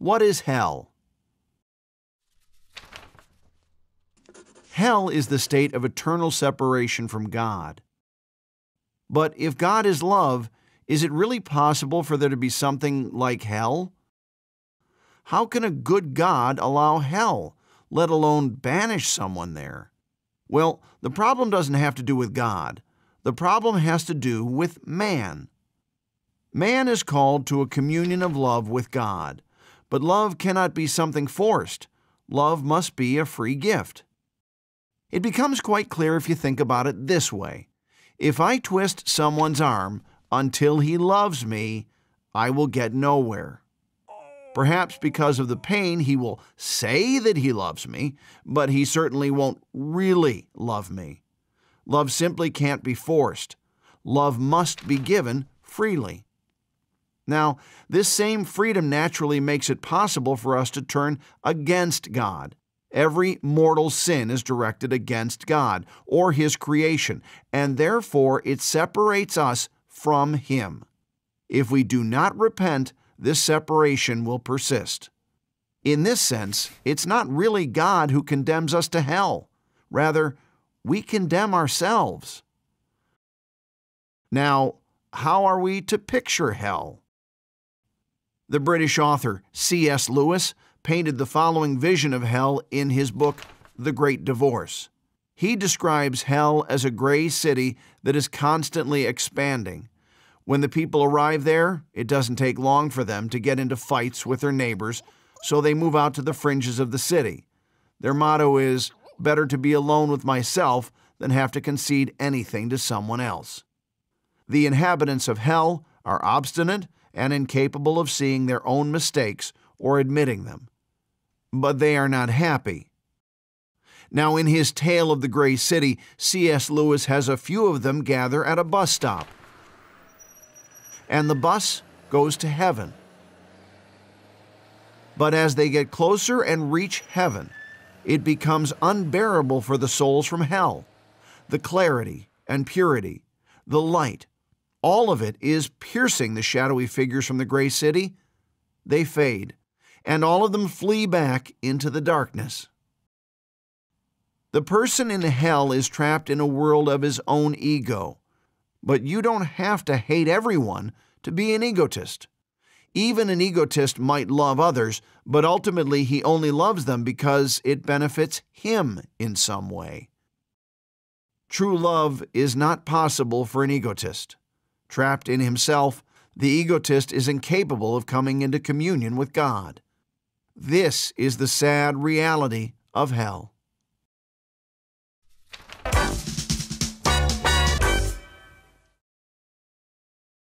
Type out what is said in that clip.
What is hell? Hell is the state of eternal separation from God. But if God is love, is it really possible for there to be something like hell? How can a good God allow hell, let alone banish someone there? Well, the problem doesn't have to do with God. The problem has to do with man. Man is called to a communion of love with God, but love cannot be something forced. Love must be a free gift. It becomes quite clear if you think about it this way. If I twist someone's arm until he loves me, I will get nowhere. Perhaps because of the pain, he will say that he loves me, but he certainly won't really love me. Love simply can't be forced. Love must be given freely. Now, this same freedom naturally makes it possible for us to turn against God. Every mortal sin is directed against God or His creation, and therefore it separates us from Him. If we do not repent, this separation will persist. In this sense, it's not really God who condemns us to hell. Rather, we condemn ourselves. Now, how are we to picture hell? The British author C.S. Lewis painted the following vision of hell in his book, The Great Divorce. He describes hell as a gray city that is constantly expanding, when the people arrive there, it doesn't take long for them to get into fights with their neighbors, so they move out to the fringes of the city. Their motto is better to be alone with myself than have to concede anything to someone else. The inhabitants of hell are obstinate and incapable of seeing their own mistakes or admitting them. But they are not happy. Now, in his Tale of the Gray City, C.S. Lewis has a few of them gather at a bus stop and the bus goes to heaven. But as they get closer and reach heaven, it becomes unbearable for the souls from hell. The clarity and purity, the light, all of it is piercing the shadowy figures from the gray city. They fade, and all of them flee back into the darkness. The person in hell is trapped in a world of his own ego, but you don't have to hate everyone to be an egotist. Even an egotist might love others, but ultimately he only loves them because it benefits him in some way. True love is not possible for an egotist. Trapped in himself, the egotist is incapable of coming into communion with God. This is the sad reality of hell.